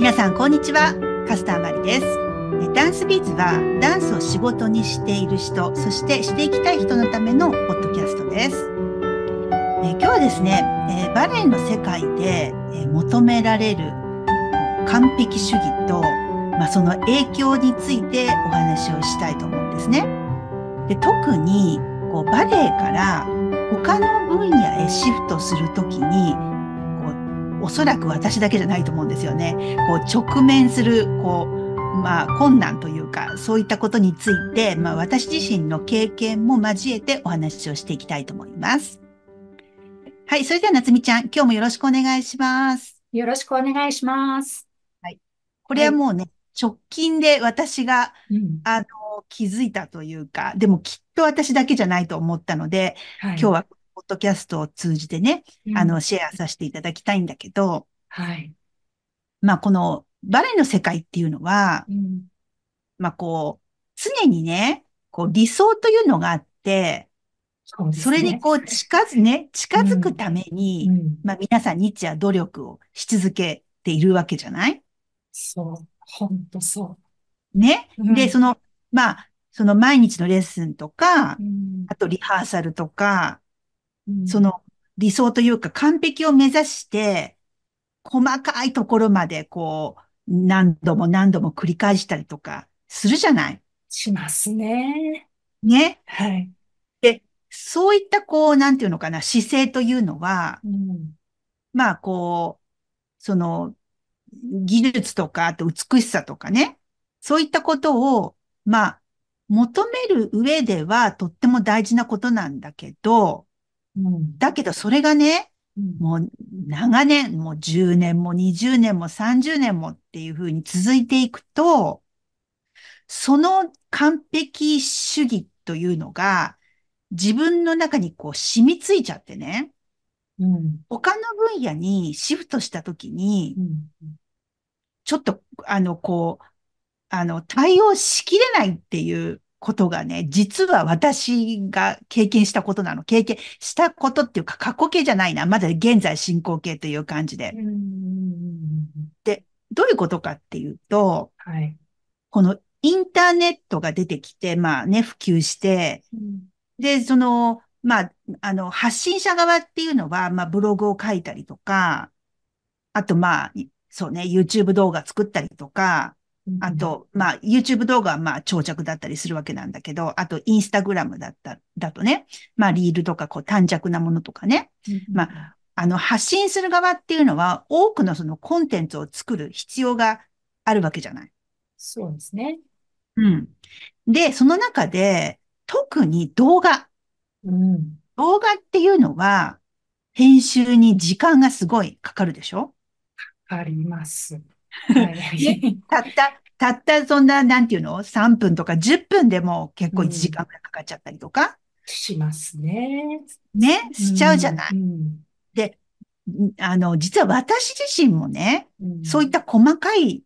皆さん、こんにちは。カスターマリです。ダンスビーズは、ダンスを仕事にしている人、そしてしていきたい人のためのポッドキャストです。え今日はですね、えバレエの世界で、え求められる完璧主義と、まあ、その影響についてお話をしたいと思うんですね。で特にこうバレエから他の分野へシフトするときにおそらく私だけじゃないと思うんですよね。こう直面するこう、まあ、困難というかそういったことについて、まあ、私自身の経験も交えてお話をしていきたいと思います。はい、それでは夏美ちゃん、今日もよろしくお願いします。よろしくお願いします。はい、これはもうね、はい直近で私が、うん、あの、気づいたというか、でもきっと私だけじゃないと思ったので、はい、今日はポッドキャストを通じてね、あの、シェアさせていただきたいんだけど、はい。まあ、このバレエの世界っていうのは、うん、まあ、こう、常にね、こう、理想というのがあって、そね、それにこう、近づね、近づくために、うんうん、まあ、皆さん日夜努力をし続けているわけじゃないそう。ほんとそう。ね。で、その、まあ、その毎日のレッスンとか、あとリハーサルとか、その理想というか完璧を目指して、細かいところまでこう、何度も何度も繰り返したりとかするじゃないしますね。ね。はい。で、そういったこう、なんていうのかな、姿勢というのは、うん、まあこう、その、技術とか、あと美しさとかね、そういったことを、まあ、求める上ではとっても大事なことなんだけど、うん、だけどそれがね、うん、もう長年、もう10年も20年も30年もっていうふうに続いていくと、その完璧主義というのが自分の中にこう染みついちゃってね、うん、他の分野にシフトしたときに、ちょっと、あの、こう、あの、対応しきれないっていうことがね、実は私が経験したことなの。経験したことっていうか、過去形じゃないな。まだ現在進行形という感じで。で、どういうことかっていうと、はい、このインターネットが出てきて、まあね、普及して、うん、で、その、まあ、あの、発信者側っていうのは、まあ、ブログを書いたりとか、あと、まあ、そうね、YouTube 動画作ったりとか、あと、まあ、YouTube 動画はまあ、長尺だったりするわけなんだけど、あと、インスタグラムだった、だとね、まあ、リールとか、こう、短尺なものとかね、まあ、あの、発信する側っていうのは、多くのそのコンテンツを作る必要があるわけじゃない。そうですね。うん。で、その中で、特に動画。うん、動画っていうのは、編集に時間がすごいかかるでしょかかります。たった、たったそんな、なんていうの ?3 分とか10分でも結構1時間くらいかかっちゃったりとか。うん、しますね。ね、しちゃうじゃない。うんうん、で、あの、実は私自身もね、そういった細かい、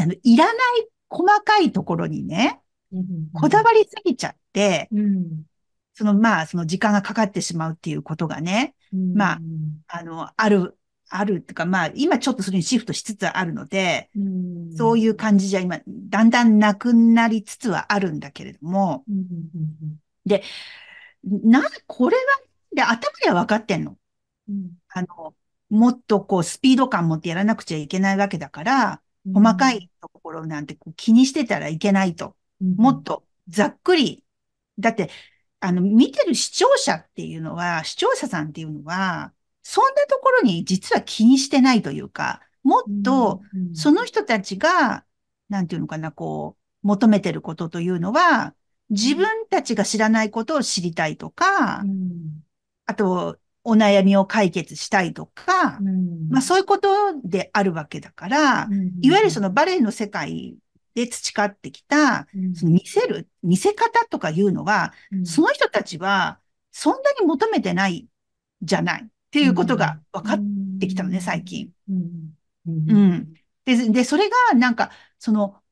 あの、いらない細かいところにね、こだわりすぎちゃって、そのまあ、その時間がかかってしまうっていうことがね、まあ、あの、ある、あるとか、まあ、今ちょっとそれにシフトしつつあるので、うそういう感じじゃ今、だんだんなくなりつつはあるんだけれども、うん、で、な、これは、で、頭では分かってんの。うん、あの、もっとこう、スピード感持ってやらなくちゃいけないわけだから、細かいところなんて気にしてたらいけないと。もっとざっくり。だって、あの、見てる視聴者っていうのは、視聴者さんっていうのは、そんなところに実は気にしてないというか、もっとその人たちが、なんていうのかな、こう、求めてることというのは、自分たちが知らないことを知りたいとか、あと、お悩みを解決したいとか、まあそういうことであるわけだから、いわゆるそのバレエの世界で培ってきた、見せる、見せ方とかいうのは、その人たちはそんなに求めてないじゃない。っていうことが分かってきたのね、最近。うん。でで、それがなんか、その、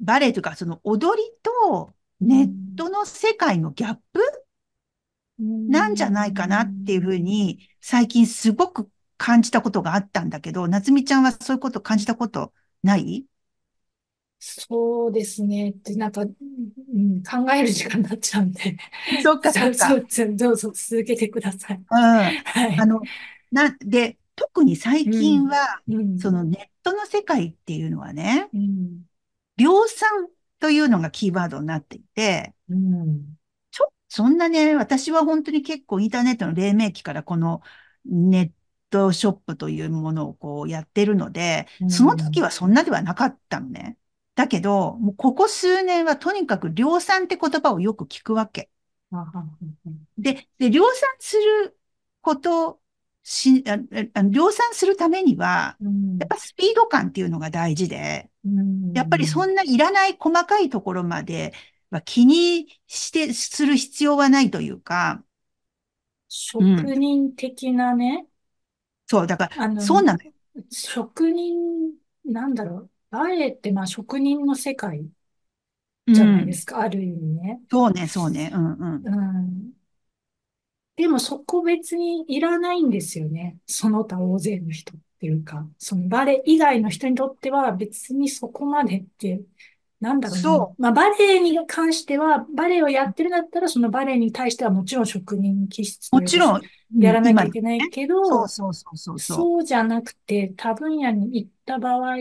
バレエとか、その踊りとネットの世界のギャップ、なんじゃないかなっていうふうに、最近すごく感じたことがあったんだけど、夏美ちゃんはそういうこと感じたことないそうですね。って、なんか、うん、考える時間になっちゃうんで。そっか、そっか。どうぞ続けてください。うん。あの、な、で、特に最近は、うん、そのネットの世界っていうのはね、うん、量産というのがキーワードになっていて、うん、ちょ、そんなね、私は本当に結構インターネットの黎明期からこのネットショップというものをこうやってるので、その時はそんなではなかったのね。だけど、もうここ数年はとにかく量産って言葉をよく聞くわけ。で、で量産することしああ、量産するためには、やっぱスピード感っていうのが大事で、やっぱりそんないらない細かいところまでは気にして、する必要はないというか。職人的なね。うん、そう、だから、そうなのよ。職人、なんだろう。バレエって、まあ、職人の世界じゃないですか、ある意味ね。そうね、そうね。うんうん。うん。でも、そこ別にいらないんですよね。その他大勢の人っていうか、そのバレエ以外の人にとっては別にそこまでって、なんだろうそう。まあ、バレエに関しては、バレエをやってるんだったら、そのバレエに対してはもちろん職人気質もちろん、やらなきゃいけないけど、そうそうそうそうそう。じゃなくて、多分野に行った場合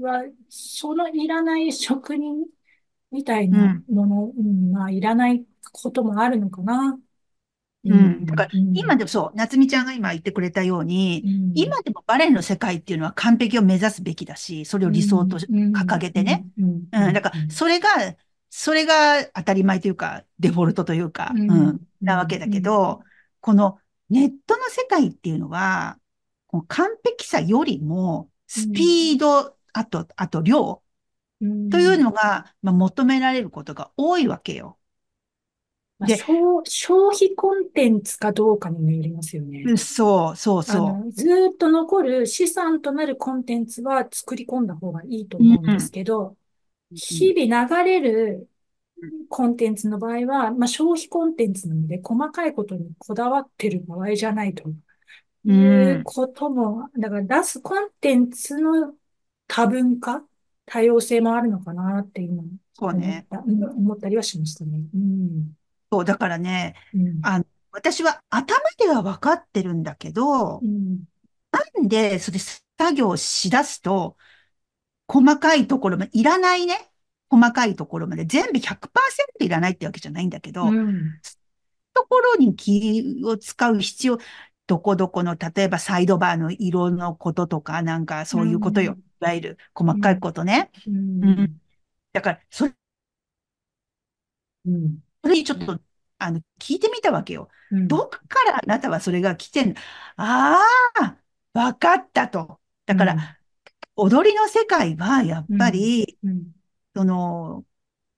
は、そのいらない職人みたいなもの、うん、まあ、いらないこともあるのかな。うん。だから、今でもそう、夏美ちゃんが今言ってくれたように、うん、今でもバレエの世界っていうのは完璧を目指すべきだし、それを理想と掲げてね。うん。だから、それが、それが当たり前というか、デフォルトというか、うん、うん、なわけだけど、うん、このネットの世界っていうのは、この完璧さよりも、スピードあと、あと量というのが、まあ、求められることが多いわけよ。で、消費コンテンツかどうかにもよりますよね。そう、そうそう。ずっと残る資産となるコンテンツは作り込んだ方がいいと思うんですけど、うん、日々流れるコンテンツの場合は、まあ、消費コンテンツなので、細かいことにこだわってる場合じゃないということも、だから出すコンテンツの多文化、多様性もあるのかなってそうね。思ったりはしましたね。うん。そう、だからね、うん、あの、私は頭では分かってるんだけど、うん、なんでそれ作業しだすと、細かいところもいらないね。細かいところまで全部100%いらないってわけじゃないんだけど、うん、ところに気を使う必要、どこどこの、例えばサイドバーの色のこととか、なんかそういうことよ。うんわゆる細かいことね。うん。うん、だから、それ、うん、それにちょっと、あの、聞いてみたわけよ。うん、どっからあなたはそれが来てんああ、わかったと。だから、踊りの世界は、やっぱり、その、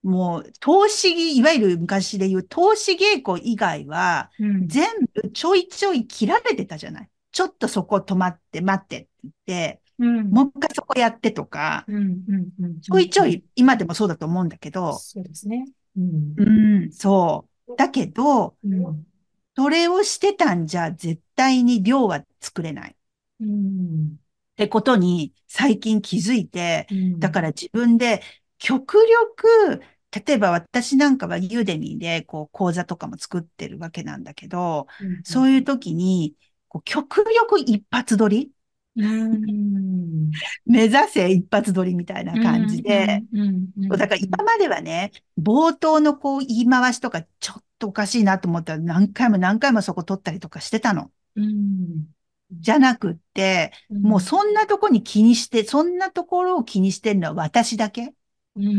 もう、投資、いわゆる昔で言う投資稽古以外は、全部ちょいちょい切られてたじゃない。ちょっとそこ止まって、待ってって言って、うん、もう一回そこやってとか、ちょいちょい今でもそうだと思うんだけど、そうですね。うん、うん、そう。だけど、うん、それをしてたんじゃ絶対に量は作れない。うん、ってことに最近気づいて、うん、だから自分で極力、例えば私なんかはユーデミーでこう講座とかも作ってるわけなんだけど、うん、そういう時にこう極力一発撮り、目指せ一発撮りみたいな感じで、だから今まではね、冒頭のこう言い回しとかちょっとおかしいなと思ったら何回も何回もそこ撮ったりとかしてたの。うん、じゃなくって、もうそんなとこに気にして、そんなところを気にしてるのは私だけ。うん、っ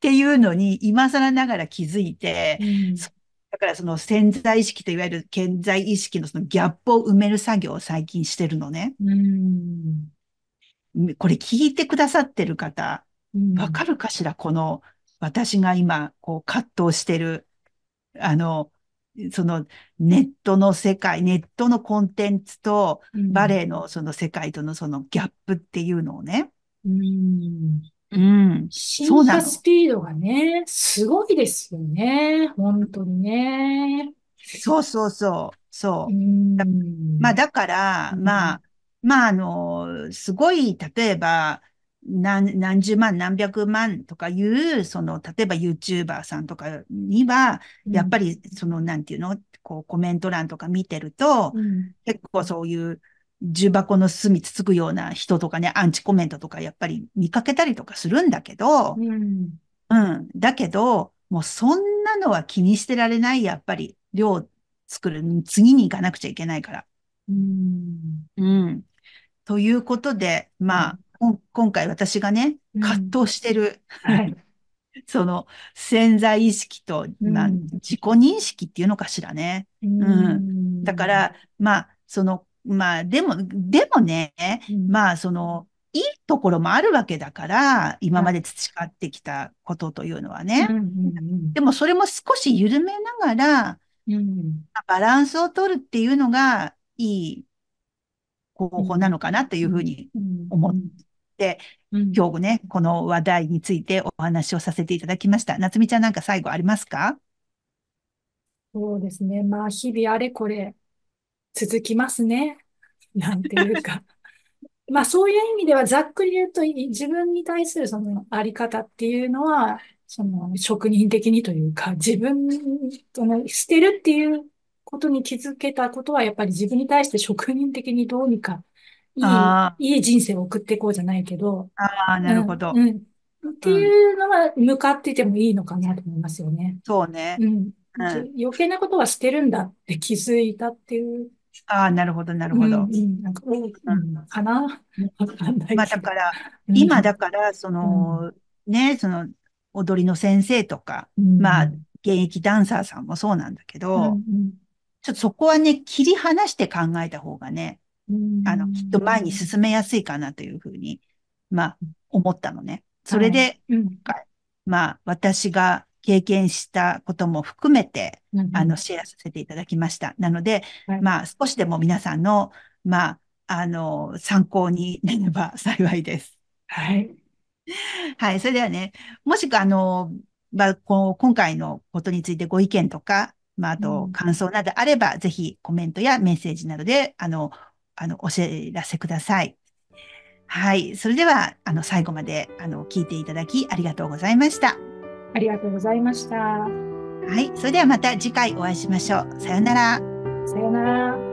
ていうのに今更ながら気づいて、そだからその潜在意識といわゆる潜在意識のそのギャップを埋める作業を最近してるのね。うん、これ聞いてくださってる方、わかるかしらこの私が今、こう葛藤してる、あの、そのネットの世界、ネットのコンテンツとバレエのその世界とのそのギャップっていうのをね。うんうん。進化スピードがね、すごいですよね。本当にね。そうそうそう、そう。うまあ、だから、まあ、まあ、あの、すごい、例えば、何、何十万、何百万とかいう、その、例えば YouTuber さんとかには、やっぱり、その、なんていうの、こう、コメント欄とか見てると、うん、結構そういう、重箱の隅つつくような人とかね、アンチコメントとかやっぱり見かけたりとかするんだけど、うん、うん。だけど、もうそんなのは気にしてられない、やっぱり。量作る、次に行かなくちゃいけないから。うん。うん。ということで、まあ、うん、今回私がね、葛藤してる、うん、はい、その潜在意識と、まあ、自己認識っていうのかしらね。うん。だから、まあ、そのまあ、でも、でもね、まあ、その、いいところもあるわけだから、今まで培ってきたことというのはね。でも、それも少し緩めながら、うん、バランスを取るっていうのがいい方法なのかなというふうに思って、今日ね、この話題についてお話をさせていただきました。夏美ちゃんなんか最後ありますかそうですね。まあ、日々あれこれ続きますね。なんていうか。まあそういう意味ではざっくり言うと自分に対するそのあり方っていうのは、その職人的にというか、自分、その捨てるっていうことに気づけたことは、やっぱり自分に対して職人的にどうにかいい、いい人生を送っていこうじゃないけど。ああ、なるほど、うん。うん。っていうのは向かっててもいいのかなと思いますよね。そうね。うん。うん、余計なことは捨てるんだって気づいたっていうああ、なるほど、なるほど。うんかなまあ、だから、今だから、その、ね、その、踊りの先生とか、うんまあ、現役ダンサーさんもそうなんだけうんど、ちょっとそこはね、切り離して考えた方がね、うんあの、きっと前に進めやすいかなというふうに、まあ、思ったのね。それで、うんまあ、私が経験したことも含めて、あの、シェアさせていただきました。なので、まあ、少しでも皆さんの、まあ、あの、参考になれば幸いです。はい。はい。それではね、もしくは、あの、まあ、こう今回のことについてご意見とか、まあ、あと感想などあれば、うん、ぜひコメントやメッセージなどで、あの、あの、お知らせください。はい。それでは、あの、最後まで、あの、聞いていただき、ありがとうございました。ありがとうございました。はい。それではまた次回お会いしましょう。さよなら。さよなら。